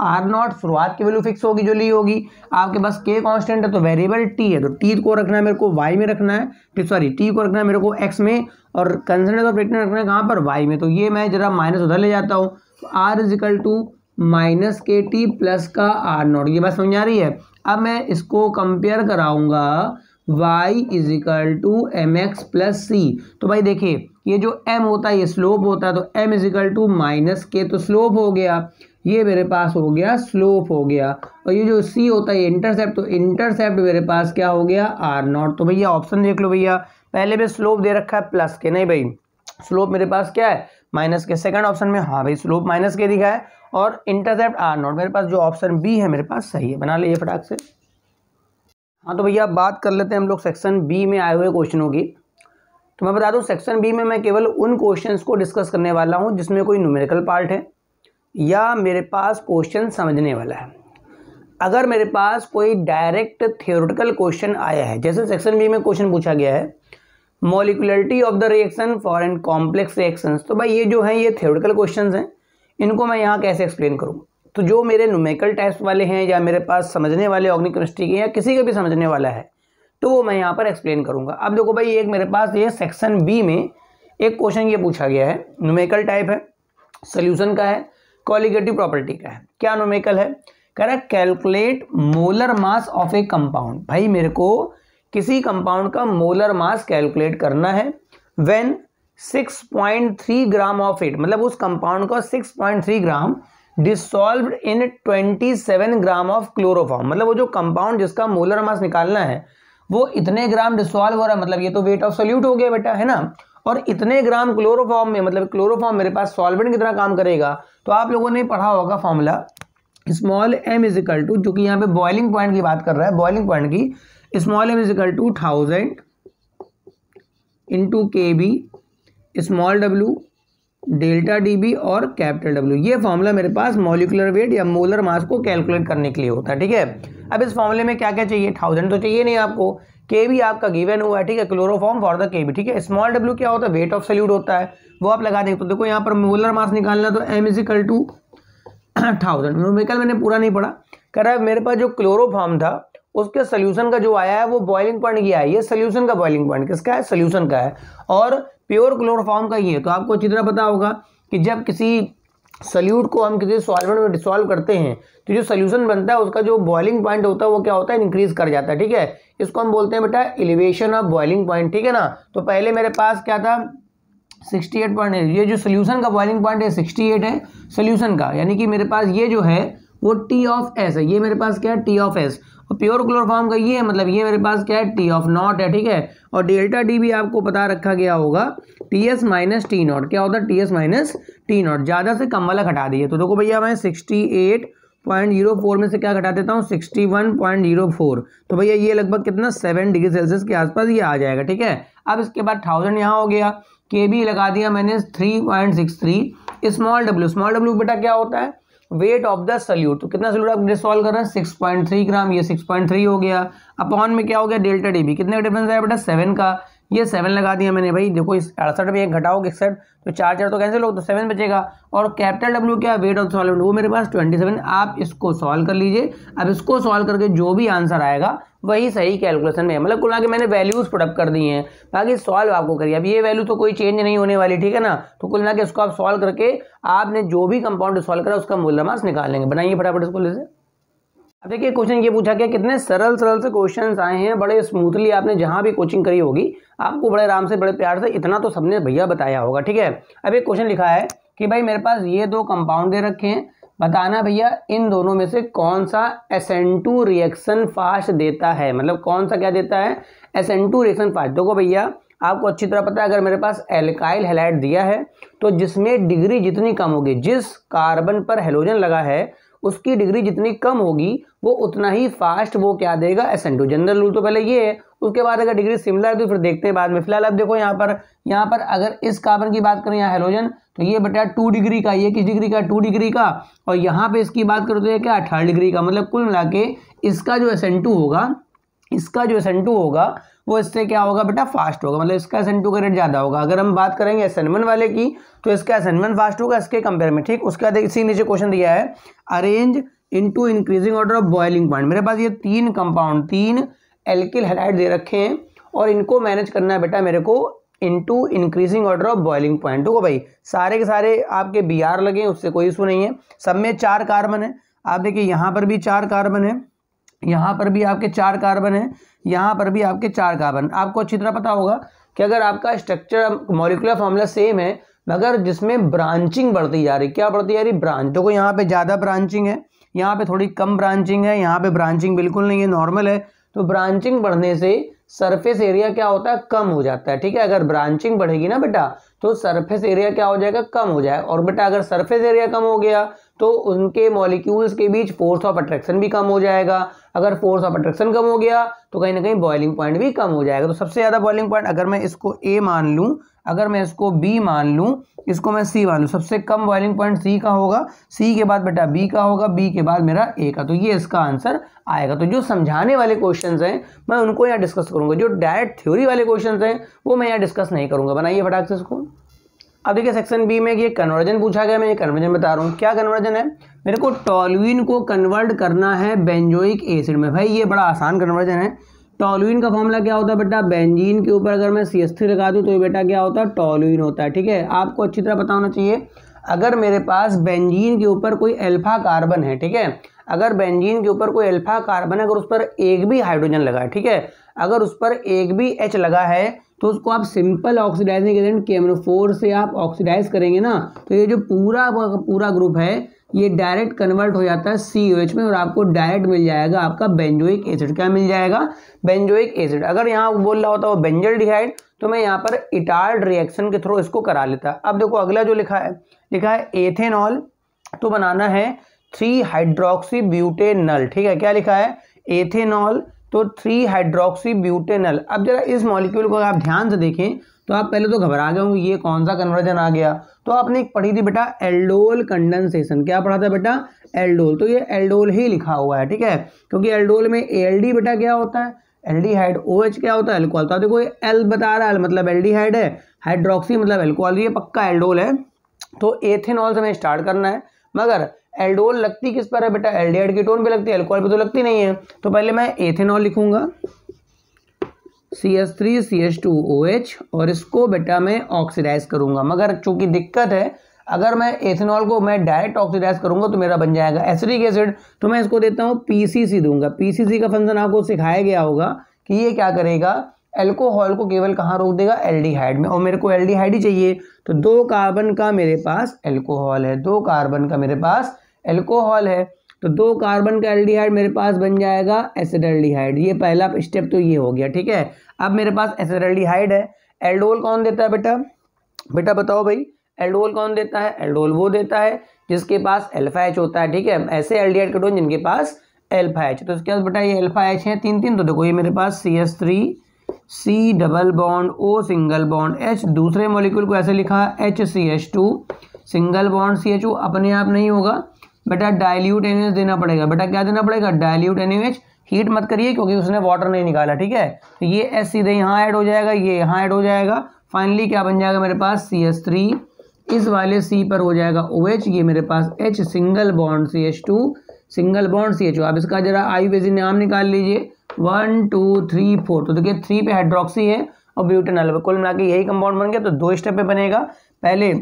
आर नॉट शुरुआत की वैल्यू फिक्स होगी जो ली होगी आपके पास के कांस्टेंट है तो वेरिएबल टी है तो टी को रखना है मेरे को वाई में रखना है सॉरी टी को रखना है मेरे को एक्स में और कंसेंट और प्रेगनेंट रखना है कहाँ पर वाई में तो ये मैं जरा माइनस उधर ले जाता हूँ तो R is equal to minus K T plus का आर नॉट ये बात समझ आ रही है अब मैं इसको कंपेयर कराऊंगा y is equal to M X plus C तो भाई देखिए ये जो m होता है ये स्लोप होता है तो m is equal to minus K तो स्लोप हो गया ये मेरे पास हो गया स्लोप हो गया और ये जो सी होता है इंटरसेप्ट तो इंटरसेप्ट मेरे पास क्या हो गया आर नॉट तो भैया ऑप्शन देख लो भैया पहले में स्लोप दे रखा है प्लस के नहीं भाई स्लोप मेरे पास क्या है माइनस के सेकंड ऑप्शन में हाँ भाई स्लोप माइनस के दिखा है और इंटरसेप्ट आर नॉट मेरे पास जो ऑप्शन बी है मेरे पास सही है बना लीजिए फटाक से हाँ तो भैया बात कर लेते हैं हम लोग सेक्शन बी में आए हुए क्वेश्चनों की तो मैं बता दूं सेक्शन बी में मैं केवल उन क्वेश्चंस को डिस्कस करने वाला हूं जिसमें कोई न्यूमेरिकल पार्ट है या मेरे पास क्वेश्चन समझने वाला है अगर मेरे पास कोई डायरेक्ट थियोरटिकल क्वेश्चन आया है जैसे सेक्शन बी में क्वेश्चन पूछा गया है molecularity of the reaction for and complex reaction तो भाई ये जो है ये थियोरटिकल क्वेश्चन हैं इनको मैं यहाँ कैसे एक्सप्लेन करूँ तो जो मेरे नुमेकल टाइप्स वाले हैं या मेरे पास समझने वाले ऑग्निक केमिस्ट्री के या किसी का भी समझने वाला है तो वो मैं यहाँ पर एक्सप्लेन करूँगा अब देखो भाई एक मेरे पास ये सेक्शन बी में एक क्वेश्चन ये पूछा गया है नुमेकल टाइप है सोल्यूशन का है कॉलिगेटिव प्रॉपर्टी का है क्या नोमेकल है कह रहा है calculate molar mass of a compound भाई मेरे को किसी कंपाउंड का मोलर मास कैलकुलेट करना है व्हेन 6.3 ग्राम ऑफ इट मतलब उस कंपाउंड का 6.3 gram dissolve in 27 gram of chloroform मतलब वो जो कंपाउंड जिसका मोलर मास निकालना है वो इतने ग्राम डिसॉल्व हो रहा है मतलब ये तो वेट ऑफ सोल्यूट हो गया बेटा है ना और इतने ग्राम क्लोरोफॉर्म में मतलब क्लोरोफॉर्म मेरे पास सॉल्वेंट की तरह काम करेगा तो आप लोगों ने पढ़ा होगा formula small M is equal to जो कि यहाँ पे बॉइलिंग पॉइंट की बात कर रहा है बॉइलिंग पॉइंट की small M is equal to thousand into K B small W delta D B और कैपिटल डब्ल्यू ये फॉर्मूला मेरे पास मॉलिकुलर वेट या मोलर मास को कैलकुलेट करने के लिए होता है ठीक है अब इस फॉर्मूले में क्या क्या चाहिए थाउजेंड तो चाहिए नहीं आपको के भी आपका गिवन हुआ है ठीक है क्लोरोफॉर्म फॉर द के भी ठीक है स्मॉल डब्ल्यू क्या होता है वेट ऑफ सल्यूट होता है वो आप लगा देंगे तो देखो यहाँ पर मोलर मास निकालना तो M is equal to thousand numerical मैंने पूरा नहीं पढ़ा कह रहा है मेरे पास जो क्लोरोफॉर्म था उसके सोल्यूशन का जो आया है वो बॉइलिंग पॉइंट गया है ये सोल्यूशन का बॉइलिंग पॉइंट किसका है सोल्यूशन का है और प्योर क्लोरोफॉर्म का ही है तो आपको अच्छी तरह पता होगा कि जब किसी सल्यूट को हम किसी सॉल्वेंट में डिसॉल्व करते हैं तो जो सोल्यूशन बनता है उसका जो बॉइलिंग पॉइंट होता है वो क्या होता है इंक्रीज कर जाता है ठीक है इसको हम बोलते हैं बेटा एलिवेशन ऑफ बॉइलिंग पॉइंट ठीक है ना तो पहले मेरे पास क्या था सिक्सटी एट पॉइंट ये जो सोल्यूशन का बॉइलिंग पॉइंट है सिक्सटी एट है सोल्यूशन का यानी कि मेरे पास ये जो है वो टी ऑफ एस है ये मेरे पास क्या है टी ऑफ एस और प्योर क्लोरोफॉर्म का ये है मतलब ये मेरे पास क्या है टी ऑफ नॉट है ठीक है और डेल्टा डी भी आपको पता रखा गया होगा T S minus T not क्या होता है T S minus T not ज़्यादा से कम वाला घटा दिए तो देखो भैया हमें sixty eight point zero four में से क्या घटा देता हूँ sixty one point zero four तो भैया ये लगभग कितना सेवन डिग्री सेल्सियस के आसपास ये आ जाएगा ठीक है अब इसके बाद थाउजेंड यहाँ हो गया के बी लगा दिया मैंने three point six three small W small W बेटा क्या होता है वेट ऑफ द सल्यूट तो कितना सल्यूट आप डिसॉल्व कर रहे हैं सिक्स पॉइंट थ्री ग्राम ये सिक्स पॉइंट थ्री हो गया अपॉन में क्या हो गया डेल्टा डी बी कितने का डिफरेंस आया बेटा सेवन का ये सेवन लगा दिया मैंने भाई देखो इस अड़सठ में एक घटाओ इकसठ तो चार चार तो कैंसिल हो तो सेवन बचेगा और कैपिटल डब्ल्यू क्या वेट ऑफ सॉल्वेंट वो मेरे पास ट्वेंटी सेवन आप इसको सॉल्व कर लीजिए अब इसको सॉल्व करके जो भी आंसर आएगा वही सही कैलकुलेशन में है मतलब कुल के मैंने वैल्यूज़ प्रोडक्ट कर दी हैं बाकी सॉल्व आपको करिए अब ये वैल्यू तो कोई चेंज नहीं होने वाली ठीक है ना तो कुल के इसको आप सॉल्व करके आपने जो भी कंपाउंड सॉल्व करा उसका मूल्यमास निकाल लेंगे बनाइए फटाफट इसको लेकर अब देखिए क्वेश्चन ये पूछा गया कितने सरल सरल से क्वेश्चन आए हैं बड़े स्मूथली आपने जहाँ भी कोचिंग करी होगी आपको बड़े आराम से बड़े प्यार से इतना तो सबने भैया बताया होगा ठीक है अब एक क्वेश्चन लिखा है कि भाई मेरे पास ये दो कंपाउंड दे रखे हैं बताना भैया इन दोनों में से कौन सा एसएन टू रिएक्शन फास्ट देता है मतलब कौन सा क्या देता है एसएन टू रिएक्शन फास्ट देखो भैया आपको अच्छी तरह पता है अगर मेरे पास एल्काइल हेलाइट दिया है तो जिसमें डिग्री जितनी कम होगी जिस कार्बन पर हेलोजन लगा है उसकी डिग्री जितनी कम होगी वो उतना ही फास्ट वो क्या देगा एसेंट जनरल रूल तो पहले ये है उसके बाद अगर डिग्री सिमिलर है तो फिर देखते हैं बाद में फिलहाल अब देखो यहाँ पर यहाँ पर अगर इस कार्बन की बात करें यहाँ हेलोजन तो ये बेटा टू डिग्री का ये किस डिग्री का टू डिग्री का और यहाँ पे इसकी बात करो तो ये क्या अठारह डिग्री का मतलब कुल मिला इसका जो एसेंटू होगा इसका जो एसेंटू होगा वो इससे क्या होगा बेटा फास्ट होगा मतलब इसका एस का रेट ज़्यादा होगा अगर हम बात करेंगे एस वाले की तो इसका एस फास्ट होगा इसके कंपेयर में ठीक उसके बाद इसी नीचे क्वेश्चन दिया है arrange into increasing order of boiling point मेरे पास ये तीन कंपाउंड तीन एल्किल हेलाइट दे रखे हैं और इनको मैनेज करना है बेटा मेरे को into increasing order of boiling point ठीक है भाई सारे के सारे आपके बी आर लगे उससे कोई इशू नहीं है सब में चार कार्बन है आप देखिए यहाँ पर भी चार कार्बन है यहाँ पर भी आपके चार कार्बन हैं यहाँ पर भी आपके चार कार्बन आपको अच्छी तरह पता होगा कि अगर आपका स्ट्रक्चर मॉलिकुलर फॉर्मूला सेम है मगर जिसमें ब्रांचिंग बढ़ती जा रही क्या बढ़ती जा रही ब्रांच देखो यहाँ पे ज़्यादा ब्रांचिंग है यहाँ पे थोड़ी कम ब्रांचिंग है यहाँ पे ब्रांचिंग बिल्कुल नहीं है नॉर्मल है तो ब्रांचिंग बढ़ने से सरफेस एरिया क्या होता है कम हो जाता है ठीक है अगर ब्रांचिंग बढ़ेगी ना बेटा तो सरफेस एरिया क्या हो जाएगा कम हो जाएगा और बेटा अगर सरफेस एरिया कम हो गया तो उनके मॉलिक्यूल्स के बीच फोर्स ऑफ अट्रैक्शन भी कम हो जाएगा अगर फोर्स ऑफ अट्रैक्शन कम हो गया तो कहीं ना कहीं बॉइलिंग पॉइंट भी कम हो जाएगा तो सबसे ज़्यादा बॉइलिंग पॉइंट अगर मैं इसको ए मान लूँ अगर मैं इसको बी मान लूँ इसको मैं सी मान लूँ सबसे कम बॉइलिंग पॉइंट सी का होगा सी के बाद बेटा बी का होगा बी के बाद मेरा ए का तो ये इसका आंसर आएगा तो जो समझाने वाले क्वेश्चन हैं मैं उनको यहाँ डिस्कस करूँगा जो डायरेक्ट थ्योरी वाले क्वेश्चन हैं वो मैं यहाँ डिस्कस नहीं करूँगा बनाइए फटाक से इसको अब देखिए सेक्शन बी में ये कन्वर्जन पूछा गया मैं ये कन्वर्जन बता रहा हूँ क्या कन्वर्जन है मेरे को टॉलुइन को कन्वर्ट करना है बेंजोइक एसिड में भाई ये बड़ा आसान कन्वर्जन है टॉलुइन का फॉर्मूला क्या होता है बेटा बेंजीन के ऊपर अगर मैं सी एस थ्री लगा दूँ तो ये बेटा क्या होता है टॉलुइन होता है ठीक है आपको अच्छी तरह पता होना चाहिए अगर मेरे पास बेंजीन के ऊपर कोई अल्फा कार्बन है ठीक है अगर बेंजीन के ऊपर कोई अल्फा कार्बन है अगर उस पर एक भी हाइड्रोजन लगा है ठीक है अगर उस पर एक भी एच लगा है तो उसको आप simple oxidizing agent K four से आप ऑक्सीडाइज करेंगे ना तो ये जो पूरा पूरा ग्रुप है ये डायरेक्ट कन्वर्ट हो जाता है सी एच में और आपको डायरेक्ट मिल जाएगा आपका बेंजोइक एसिड क्या मिल जाएगा बेंजोइक एसिड अगर यहाँ बोल रहा होता वो बेंजल डिहाइड तो मैं यहाँ पर इटार्ड रिएक्शन के थ्रू इसको करा लेता अब देखो अगला जो लिखा है लिखा है एथेनॉल तो बनाना है थ्री हाइड्रोक्सी ब्यूटेनल ठीक है क्या लिखा है एथेनॉल तो थ्री हाइड्रोक्सी ब्यूटेनल अब जरा इस मॉलिक्यूल को आप ध्यान से देखें तो आप पहले तो घबरा गए होंगे ये कौन सा कन्वर्जन आ गया तो आपने एक पढ़ी थी बेटा एल्डोल कंडेंसेशन क्या पढ़ा था बेटा एल्डोल तो ये एल्डोल ही लिखा हुआ है ठीक है क्योंकि एल्डोल में ए बेटा क्या होता है एल्डिहाइड ओ OH क्या होता है एल्कोहल तो देखो ये एल बता रहा है मतलब एल्डिहाइड है हाइड्रोक्सी मतलब एल्कोहल ये पक्का एल्डोल है तो एथेनॉल से हमें स्टार्ट करना है मगर एल्डोल लगती किस पर है बेटा एल्डिहाइड की टोन पे लगती है एल्कोहल पे तो लगती नहीं है तो पहले मैं एथेनॉल लिखूंगा C S three C S two O H और इसको बेटा मैं ऑक्सीडाइज करूंगा मगर चूंकि दिक्कत है अगर मैं एथेनॉल को मैं डायरेक्ट ऑक्सीडाइज करूंगा तो मेरा बन जाएगा एसिडिक एसिड तो मैं इसको देता हूँ पीसीसी दूंगा पीसीसी का फंक्शन आपको सिखाया गया होगा कि ये क्या करेगा एल्कोहल को केवल कहाँ रोक देगा एल्डिहाइड में और मेरे को एल्डिहाइड ही चाहिए तो दो कार्बन का मेरे पास एल्कोहल है दो कार्बन का मेरे पास एल्कोहल है तो दो कार्बन का एल्डिहाइड मेरे पास बन जाएगा एसिड एल्डिहाइड ये पहला स्टेप तो ये हो गया ठीक है अब मेरे पास एसिडल्डिहाइड है एल्डोल कौन देता है बेटा बेटा बताओ भाई एल्डोल कौन देता है एल्डोल वो देता है जिसके पास एल्फा एच होता है ठीक है ऐसे एल डी एड जिनके पास एल्फा एच तो इसके बाद बेटा ये एल्फा एच है तीन तीन तो देखो ये मेरे पास C S three C double bond O single bond H दूसरे मॉलिक्यूल को ऐसे लिखा H C H two single bond C H O अपने आप नहीं होगा बेटा डायल्यूट एन देना पड़ेगा बेटा क्या देना पड़ेगा डायल्यूट एन हीट मत करिए क्योंकि उसने वाटर नहीं निकाला ठीक है तो ये एस सीधे यहाँ ऐड हो जाएगा ये यहाँ ऐड हो जाएगा फाइनली क्या बन जाएगा मेरे पास सी एस थ्री इस वाले सी पर हो जाएगा ओ OH, एच ये मेरे पास H single bond C H two single bond C H O आप इसका जरा आई वेजी नाम निकाल लीजिए वन टू थ्री फोर तो देखिए थ्री पे हाइड्रोक्सी है और ब्यूटेनल कुल मिला के यही कंपाउंड बन गया तो दो स्टेप पे बनेगा पहले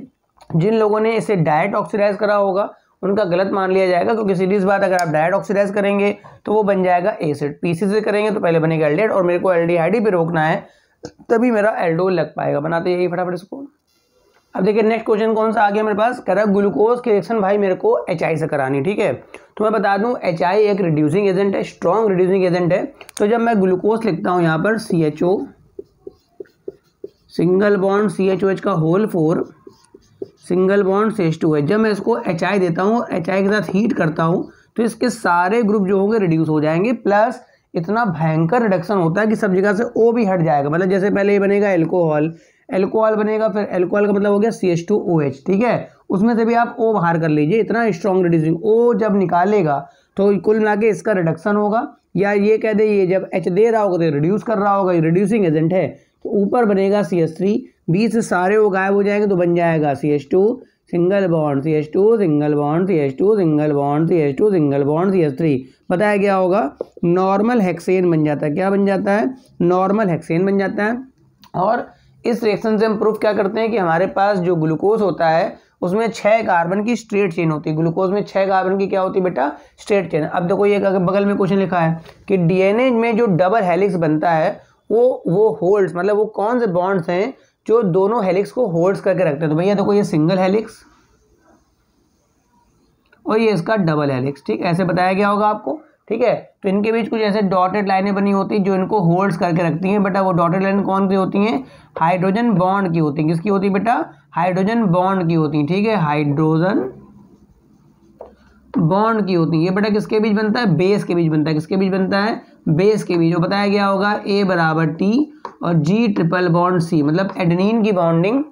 जिन लोगों ने इसे डायरेक्ट ऑक्सीडाइज करा होगा उनका गलत मान लिया जाएगा क्योंकि सीरीज बात अगर आप डायट ऑक्सीडाइज करेंगे तो वो बन जाएगा एसिड पीसी से करेंगे तो पहले बनेगा एल्डेड और मेरे को डी पे रोकना है तभी मेरा एल्डोल लग पाएगा बनाते यही फटाफट इसको अब देखिए नेक्स्ट क्वेश्चन कौन सा आ गया मेरे पास कह रहा है ग्लूकोज की रिएक्शन भाई मेरे को एच से करानी ठीक है तो मैं बता दूं एच एक रिड्यूसिंग एजेंट है स्ट्रॉन्ग रिड्यूसिंग एजेंट है तो जब मैं ग्लूकोज लिखता हूँ यहाँ पर सी सिंगल बॉन्ड सी का होल फोर सिंगल बॉन्ड सेज टू है जब मैं इसको एच आई देता हूँ एच आई के साथ हीट करता हूँ तो इसके सारे ग्रुप जो होंगे रिड्यूस हो जाएंगे प्लस इतना भयंकर रिडक्शन होता है कि सब जगह से ओ भी हट जाएगा मतलब जैसे पहले ये बनेगा एल्कोहल एल्कोहल बनेगा फिर एल्कोहल का मतलब हो गया C H two O H ठीक है उसमें से भी आप ओ बाहर कर लीजिए इतना स्ट्रॉन्ग रिड्यूसिंग ओ जब निकालेगा तो कुल मिला के इसका रिडक्शन होगा या ये कह दे ये जब एच दे रहा होगा तो रिड्यूस कर रहा होगा ये रिड्यूसिंग एजेंट है तो ऊपर बनेगा सी एस थ्री बीस सारे वो गायब हो जाएंगे तो बन जाएगा C H two single bond C H two single bond C H two single bond C H two single bond C H three बताया गया होगा नॉर्मल हेक्सेन बन जाता है क्या बन जाता है नॉर्मल हेक्सेन बन जाता है और इस रिएक्शन से हम प्रूफ क्या करते हैं कि हमारे पास जो ग्लूकोज होता है उसमें छः कार्बन की स्ट्रेट चेन होती है ग्लूकोज में छः कार्बन की क्या होती है बेटा स्ट्रेट चेन अब देखो ये बगल में क्वेश्चन लिखा है कि डीएनए में जो डबल हेलिक्स बनता है वो वो होल्ड्स मतलब वो कौन से बॉन्ड्स हैं जो दोनों हेलिक्स को होल्ड्स करके रखते हैं तो भैया देखो ये सिंगल हेलिक्स और ये इसका डबल हेलिक्स ठीक ऐसे बताया गया होगा आपको ठीक है तो इनके बीच कुछ ऐसे डॉटेड लाइनें बनी होती हैं जो इनको होल्ड्स करके रखती हैं बेटा वो डॉटेड लाइन कौन सी होती हैं हाइड्रोजन बॉन्ड की होती हैं किसकी होती है बेटा हाइड्रोजन बॉन्ड की होती हैं ठीक है हाइड्रोजन बॉन्ड की होती है ये बेटा किसके बीच बनता है बेस के बीच बनता है किसके बीच बनता है बेस के बीच जो बताया गया होगा ए बराबर टी और जी ट्रिपल बॉन्ड सी मतलब एडनिन की बॉन्डिंग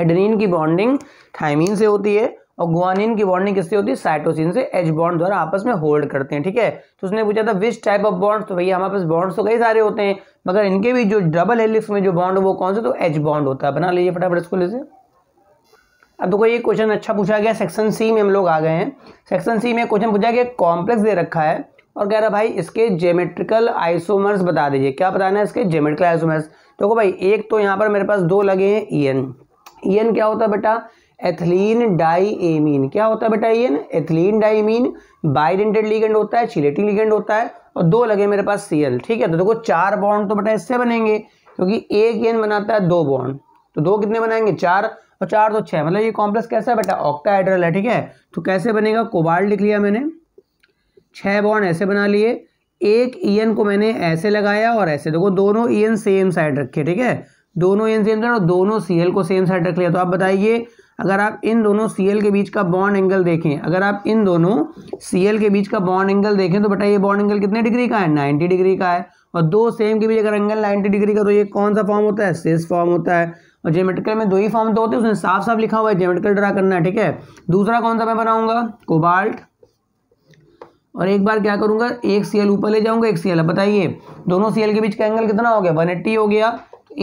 एडनिन की बॉन्डिंग थाइमिन से होती है और गुआनिन की बॉन्डिंग किससे होती है साइटोसिन से एच बॉन्ड द्वारा आपस में होल्ड करते हैं ठीक है तो उसने पूछा था विच टाइप ऑफ बॉन्ड्स तो भैया हमारे पास बॉन्ड्स तो कई सारे होते हैं मगर इनके भी जो डबल हेलिक्स में जो बॉन्ड वो कौन से तो एच बॉन्ड होता है बना लीजिए फटाफट इसको ले अब देखो ये क्वेश्चन अच्छा पूछा गया सेक्शन सी में हम लोग आ गए हैं सेक्शन सी में क्वेश्चन पूछा गया कॉम्प्लेक्स दे रखा है और कह रहा भाई इसके जेमेट्रिकल आइसोमर्स बता दीजिए क्या बताना है इसके जेमेट्रिकल आइसोमर्स देखो तो भाई एक तो यहाँ पर मेरे पास दो लगे हैं ई e एन e क्या होता है बेटा एथिलीन डाईएमीन क्या होता है बेटा EN ethylene diamine bidentate ligand होता है चिलेटिंग लिगेंड होता है और दो लगे मेरे पास सी एल ठीक है तो देखो चार बॉन्ड तो बेटा इससे बनेंगे क्योंकि एक एन e बनाता है दो बॉन्ड तो दो कितने बनाएंगे चार और चार तो छः मतलब ये कॉम्प्लेक्स कैसा है बेटा ऑक्टाहाइड्रल है ठीक है तो कैसे बनेगा कोबाल्ट लिख लिया मैंने छह बॉन्ड ऐसे बना लिए एक ई को मैंने ऐसे लगाया और ऐसे देखो दोनों ई सेम साइड रखे ठीक है दोनों ईएन सेम साइड और दोनों सीएल को सेम साइड रख लिया तो आप बताइए अगर आप इन दोनों सीएल के बीच का बॉन्ड एंगल देखें अगर आप इन दोनों सीएल के बीच का बॉन्ड एंगल देखें तो बताइए बॉन्ड एंगल कितने डिग्री का है नाइन्टी डिग्री का है और दो सेम के बीच अगर एंगल नाइन्टी डिग्री का तो ये कौन सा फॉर्म होता है सेस फॉर्म होता है और जेमेट्रिकल में दो ही फॉर्म तो होते हैं उसने साफ साफ लिखा हुआ है जेमेट्रिकल ड्रा करना है ठीक है दूसरा कौन सा मैं बनाऊंगा कोबाल्ट और एक बार क्या करूंगा एक सी ऊपर ले जाऊंगा एक सी बताइए दोनों सी के बीच का एंगल कितना हो गया वन हो गया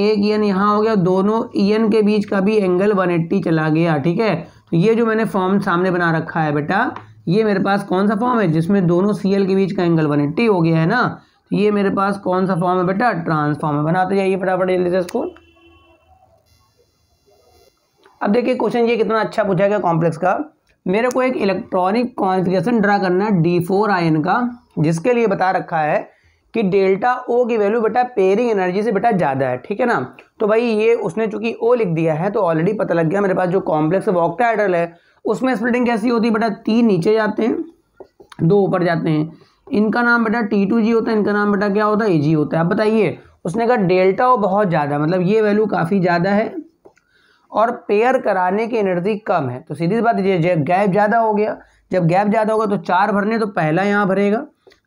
एक ईयन यहाँ हो गया दोनों ईयन के बीच का भी एंगल 180 चला गया ठीक है तो ये जो मैंने फॉर्म सामने बना रखा है बेटा ये मेरे पास कौन सा फॉर्म है जिसमें दोनों सी के बीच का एंगल वन हो गया है ना तो ये मेरे पास कौन सा फॉर्म है बेटा ट्रांसफॉर्म है बनाते जाइए फटाफट जल्दी से इसको अब देखिए क्वेश्चन ये कितना अच्छा पूछा गया कॉम्प्लेक्स का मेरे को एक इलेक्ट्रॉनिक कॉन्फ़िगरेशन ड्रा करना है डी फोर आयन का जिसके लिए बता रखा है कि डेल्टा ओ की वैल्यू बेटा पेयरिंग एनर्जी से बेटा ज़्यादा है ठीक है ना तो भाई ये उसने चूंकि ओ लिख दिया है तो ऑलरेडी पता लग गया मेरे पास जो कॉम्प्लेक्स एडल है उसमें स्प्लिटिंग कैसी होती है बेटा तीन नीचे जाते हैं दो ऊपर जाते हैं इनका नाम बेटा टी टू जी होता है इनका नाम बेटा क्या होता है ए जी होता है अब बताइए उसने कहा डेल्टा ओ बहुत ज़्यादा मतलब ये वैल्यू काफ़ी ज़्यादा है और पेयर कराने की एनर्जी कम है तो सीधी बात गैप ज़्यादा हो गया जब गैप ज़्यादा होगा तो चार भरने तो पहला यहाँ भरेगा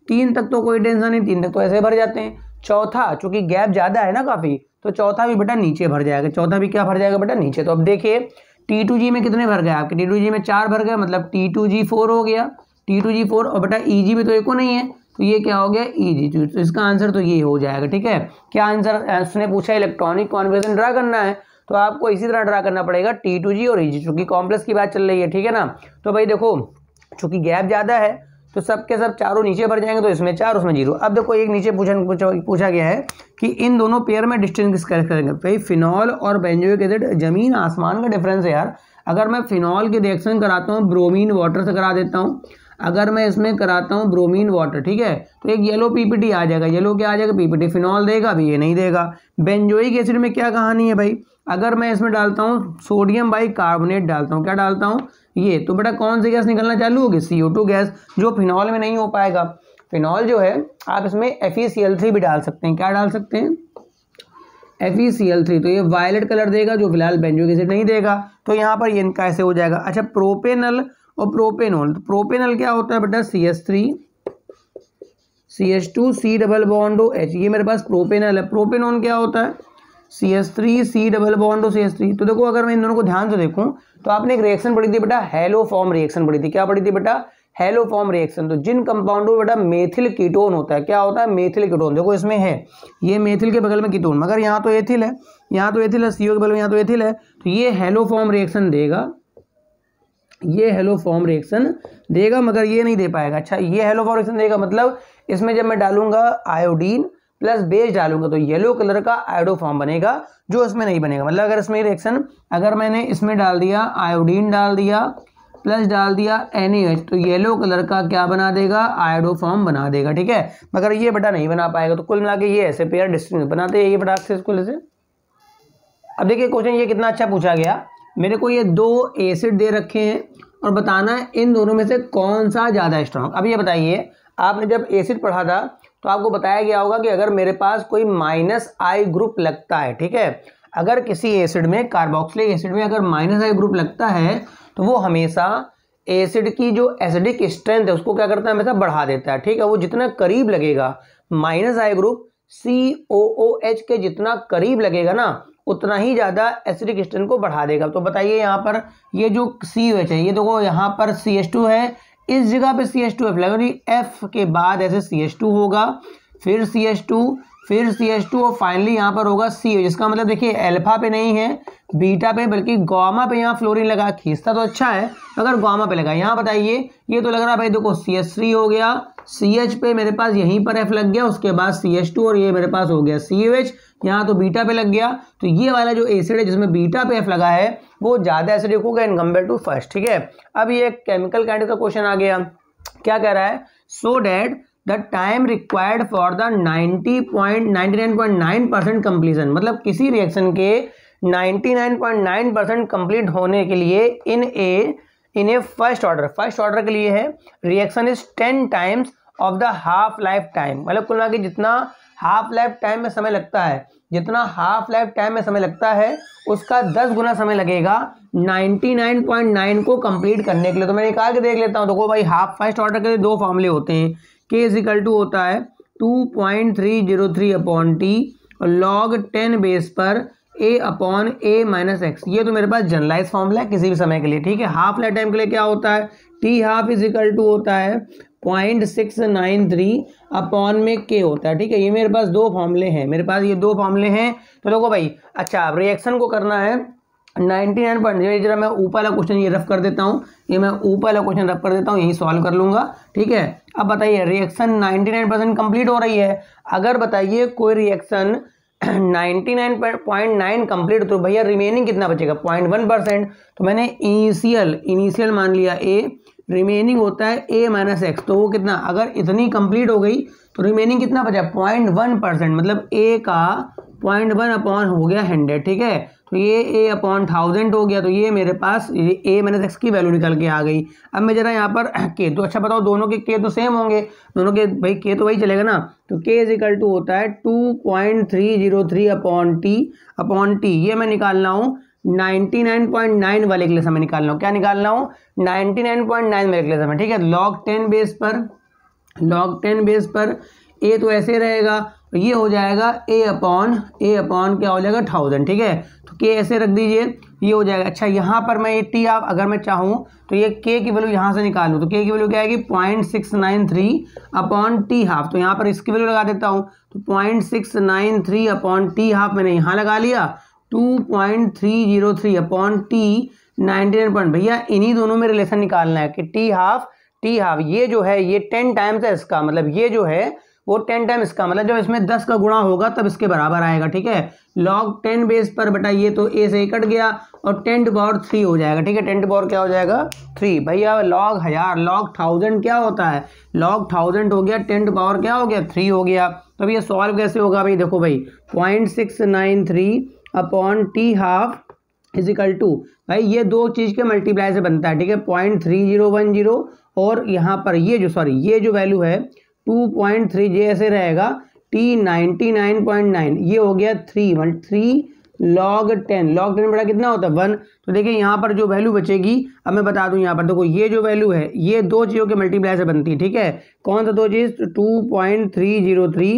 तीन तक तो कोई टेंशन नहीं तीन तक तो ऐसे भर जाते हैं चौथा चूँकि गैप ज़्यादा है ना काफ़ी तो चौथा भी बेटा नीचे भर जाएगा चौथा भी क्या भर जाएगा बेटा नीचे तो अब देखिए टी टू जी में कितने भर गए आपके टी टू जी में चार भर गए मतलब टी टू जी फोर हो गया टी टू जी फोर और बेटा ई e जी भी तो एको नहीं है तो ये क्या हो गया ई जी टू तो इसका आंसर तो ये हो जाएगा ठीक है क्या आंसर उसने पूछा इलेक्ट्रॉनिक कॉन्वर्जन ड्रा करना है तो आपको इसी तरह ड्रा करना पड़ेगा टी टू जी और ई जी चूँकि कॉम्प्लेक्स की बात चल रही है ठीक है ना तो भाई देखो चूंकि गैप ज़्यादा है तो सब के सब चारों नीचे भर जाएंगे तो इसमें चार उसमें जीरो अब देखो एक नीचे पूछा पूछा गया है कि इन दोनों पेयर में डिस्टेंस किस करेंगे भाई फिनॉल और बेंजोइक एसिड जमीन आसमान का डिफरेंस है यार अगर मैं फिनॉल की रिएक्शन कराता हूँ ब्रोमीन वाटर से करा देता हूँ अगर मैं इसमें कराता हूँ ब्रोमीन वाटर ठीक है तो एक येलो पीपीटी आ जाएगा येलो क्या आ जाएगा पीपीटी फिनॉल देगा अभी ये नहीं देगा बेंजोइक एसिड में क्या कहानी है भाई अगर मैं इसमें डालता हूँ सोडियम बाई कार्बोनेट डालता हूँ क्या डालता हूँ ये तो बेटा कौन सी गैस निकलना चालू होगी सी गैस जो फिनॉल में नहीं हो पाएगा फिनॉल जो है आप इसमें एफ भी डाल सकते हैं क्या डाल सकते हैं एफ तो ये वायलेट कलर देगा जो फिलहाल बेंजोइक एसिड नहीं देगा तो यहाँ पर ये इनका ऐसे हो जाएगा अच्छा प्रोपेनल और प्रोपेनोल तो प्रोपेनल क्या होता है बेटा C S three C S two C double bond O H ये मेरे पास प्रोपेनल है प्रोपेनोन क्या होता है C S three C double bond two C S three तो देखो अगर मैं इन दोनों को ध्यान से देखूं तो आपने एक रिएक्शन पढ़ी थी बेटा हेलो फॉर्म रिएक्शन पढ़ी थी क्या पढ़ी थी बेटा हेलो फॉर्म रिएक्शन तो जिन कंपाउंडों में बेटा मेथिल कीटोन होता है क्या होता है मेथिल कीटोन देखो इसमें है ये मेथिल के बगल में कीटोन मगर यहाँ तो एथिल है यहाँ तो एथिल है सीओ के बगल में यहाँ तो एथिल है तो ये हेलो फॉर्म रिएक्शन देगा ये हेलो फॉर्म रिएक्शन देगा मगर ये नहीं दे पाएगा अच्छा ये हेलो फॉर्म रिएक्शन देगा मतलब इसमें जब मैं डालूंगा आयोडीन प्लस बेस डालूंगा तो येलो कलर का आयोडो फॉर्म बनेगा जो इसमें नहीं बनेगा मतलब अगर इसमें रिएक्शन अगर मैंने इसमें डाल दिया आयोडीन डाल दिया प्लस डाल दिया एन तो येलो कलर का क्या बना देगा आयोडो फॉर्म बना देगा ठीक है मगर ये बटा नहीं बना पाएगा तो कुल मिला के ये ऐसे पेयर डिस्ट्रीब्यूट बनाते हैं ये बटा से इसको से अब देखिए क्वेश्चन ये कितना अच्छा पूछा गया मेरे को ये दो एसिड दे रखे हैं और बताना है इन दोनों में से कौन सा ज़्यादा स्ट्रांग अब ये बताइए आपने जब एसिड पढ़ा था तो आपको बताया गया होगा कि अगर मेरे पास कोई माइनस आई ग्रुप लगता है ठीक है अगर किसी एसिड में कार्बोक्सिलिक एसिड में अगर माइनस आई ग्रुप लगता है तो वो हमेशा एसिड की जो एसिडिक स्ट्रेंथ है उसको क्या करता है हमेशा बढ़ा देता है ठीक है वो जितना करीब लगेगा minus I group C O O H के जितना करीब लगेगा ना उतना ही ज़्यादा एसिडिक स्ट्रेंथ को बढ़ा देगा तो बताइए यहाँ पर ये जो सी ओ एच है ये देखो यहाँ पर सी एच टू है इस जगह पे सी एच टू एफ लगा एफ के बाद ऐसे सी एच टू होगा फिर सी एच टू फिर सी एच टू और फाइनली यहाँ पर होगा सी जिसका मतलब देखिए एल्फा पे नहीं है बीटा पे बल्कि गोमा पे यहाँ फ्लोरीन लगा खींचता तो अच्छा है अगर गोमा पे लगा यहाँ बताइए ये तो लग रहा है भाई देखो सी एस थ्री हो गया सी एच पे मेरे पास यहीं पर एफ लग गया उसके बाद सी एच टू और ये मेरे पास हो गया सी एच यहाँ तो बीटा पे लग गया तो ये वाला जो एसिड है जिसमें बीटा पे एफ लगा है वो ज़्यादा एसिडिक होगा इन कम्पेयर टू फर्स्ट ठीक है अब ये केमिकल कैंड का क्वेश्चन आ गया क्या कह रहा है so that the time required for the point nine percent completion मतलब किसी रिएक्शन के nine point nine percent complete होने के लिए in a in a first order first order के लिए है reaction is ten times of the half life time मतलब कुल मिला जितना हाफ लाइफ टाइम में समय लगता है जितना हाफ लाइफ टाइम में समय लगता है उसका दस गुना समय लगेगा नाइन पॉइंट नाइन को कंप्लीट करने के लिए तो मैंने कहा कि देख लेता हूँ देखो तो भाई हाफ फर्स्ट ऑर्डर के लिए दो फॉर्मूले होते हैं के इज इक्वल टू होता है two point three zero three upon T और लॉग टेन बेस पर A upon A minus X ये तो मेरे पास जनरलाइज फॉर्मूला है किसी भी समय के लिए ठीक है हाफ लाइफ टाइम के लिए क्या होता है T half is equal to होता है point six nine three upon में के होता है ठीक है ये मेरे पास दो फॉर्मूले हैं मेरे पास ये दो फॉर्मूले हैं तो देखो भाई अच्छा रिएक्शन को करना है नाइन्टी नाइन पॉइंट जीरो जरा मैं ऊपर वाला क्वेश्चन ये रफ कर देता हूँ ये मैं ऊपर वाला क्वेश्चन रफ कर देता हूँ यही सॉल्व कर लूँगा ठीक है अब बताइए reaction ninety nine percent complete हो रही है अगर बताइए कोई reaction ninety nine point nine complete तो भैया रिमेनिंग कितना बचेगा पॉइंट वन परसेंट तो मैंने इनिशियल इनिशियल मान लिया ए रिमेनिंग होता है ए माइनस एक्स तो वो कितना अगर इतनी कंप्लीट हो गई तो रिमेनिंग कितना बचा पॉइंट वन परसेंट मतलब ए का पॉइंट वन अपॉन हो गया हंड्रेड ठीक है तो ये ए अपॉन थाउजेंड हो गया तो ये मेरे पास ये ए माइनस एक्स की वैल्यू निकल के आ गई अब मैं जरा यहाँ पर के तो अच्छा बताओ दोनों के के तो सेम होंगे दोनों के भाई के तो वही चलेगा ना तो के इज इक्वल टू होता है two point three zero three upon T upon T ये मैं निकालना हूँ नाइन वाले के लिए समय निकालना हूँ क्या निकालना हूँ नाइन वाले के लिए समय ठीक है लॉग टेन बेस पर लॉग टेन बेस पर ए तो ऐसे रहेगा तो ये हो जाएगा ए अपॉन ए अपॉन क्या हो जाएगा थाउजेंड ठीक है तो के ऐसे रख दीजिए ये हो जाएगा अच्छा यहाँ पर मैं ये टी आप अगर मैं चाहूँ तो ये के की वैल्यू यहाँ से निकालूँ तो के की वैल्यू क्या आएगी point six nine three upon t half तो यहाँ पर इसकी वैल्यू लगा देता हूँ तो point six nine three upon t half मैंने यहाँ लगा लिया two point three zero three upon t ninety nine point भैया इन्हीं दोनों में रिलेशन निकालना है कि टी हाफ टी हाफ ये जो है ये टेन टाइम्स है इसका मतलब ये जो है वो टेन टाइम इसका मतलब जब इसमें दस का गुणा होगा तब इसके बराबर आएगा ठीक है लॉग टेन बेस पर बताइए ये तो ए से कट गया और टेन टू पावर थ्री हो जाएगा ठीक है टेन टू पावर क्या हो जाएगा थ्री भैया लॉग हज़ार लॉग थाउजेंड क्या होता है लॉग थाउजेंड हो गया टेन टू पावर क्या हो गया थ्री हो गया तो भैया सॉल्व कैसे होगा भाई देखो भाई point six nine three upon t half is equal to भाई ये दो चीज़ के मल्टीप्लाई से बनता है ठीक है point three zero one zero और यहाँ पर ये जो सॉरी ये जो वैल्यू है टू पॉइंट थ्री जे ऐसे रहेगा t ninety nine point nine ये हो गया three one three log ten log ten बड़ा कितना होता है वन तो देखिए यहाँ पर जो वैल्यू बचेगी अब मैं बता दूँ यहाँ पर देखो ये जो वैल्यू है ये दो चीज़ों के मल्टीप्लाई से बनती है ठीक है कौन सा दो चीज़ two point three zero three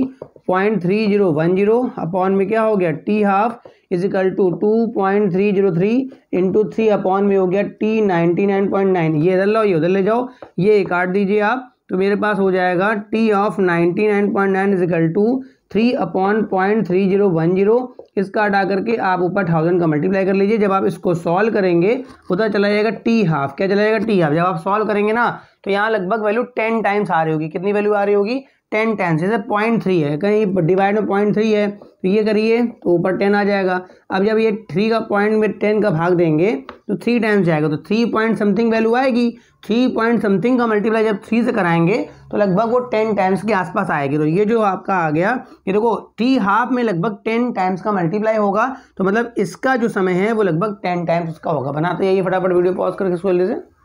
point three zero one zero upon में क्या हो गया t half is equal to two point three zero three into three upon में हो गया t ninety nine point nine ये इधर लो ये उधर ले जाओ ये काट दीजिए आप तो मेरे पास हो जाएगा t of ninety nine point nine is equal to three upon point three zero one zero इसका हटा करके आप ऊपर थाउजेंड का मल्टीप्लाई कर लीजिए जब आप इसको सॉल्व करेंगे पता चला जाएगा टी हाफ क्या चला जाएगा टी हाफ जब आप सॉल्व करेंगे ना तो यहाँ लगभग वैल्यू टेन टाइम्स आ रही होगी कितनी वैल्यू आ रही होगी टेन टेन जैसे पॉइंट थ्री है कहीं डिवाइड में पॉइंट थ्री है तो ये करिए तो ऊपर टेन आ जाएगा अब जब ये थ्री का पॉइंट में टेन का भाग देंगे तो थ्री टाइम्स जाएगा तो थ्री पॉइंट समथिंग वैल्यू आएगी थ्री पॉइंट समथिंग का मल्टीप्लाई जब थ्री से कराएंगे तो लगभग वो टेन टाइम्स के आसपास आएगी तो ये जो आपका आ गया ये देखो टी हाफ में लगभग टेन टाइम्स का मल्टीप्लाई होगा तो मतलब इसका जो समय है वो लगभग टेन टाइम्स उसका होगा बनाते तो यही फटाफट वीडियो पॉज करके इसको से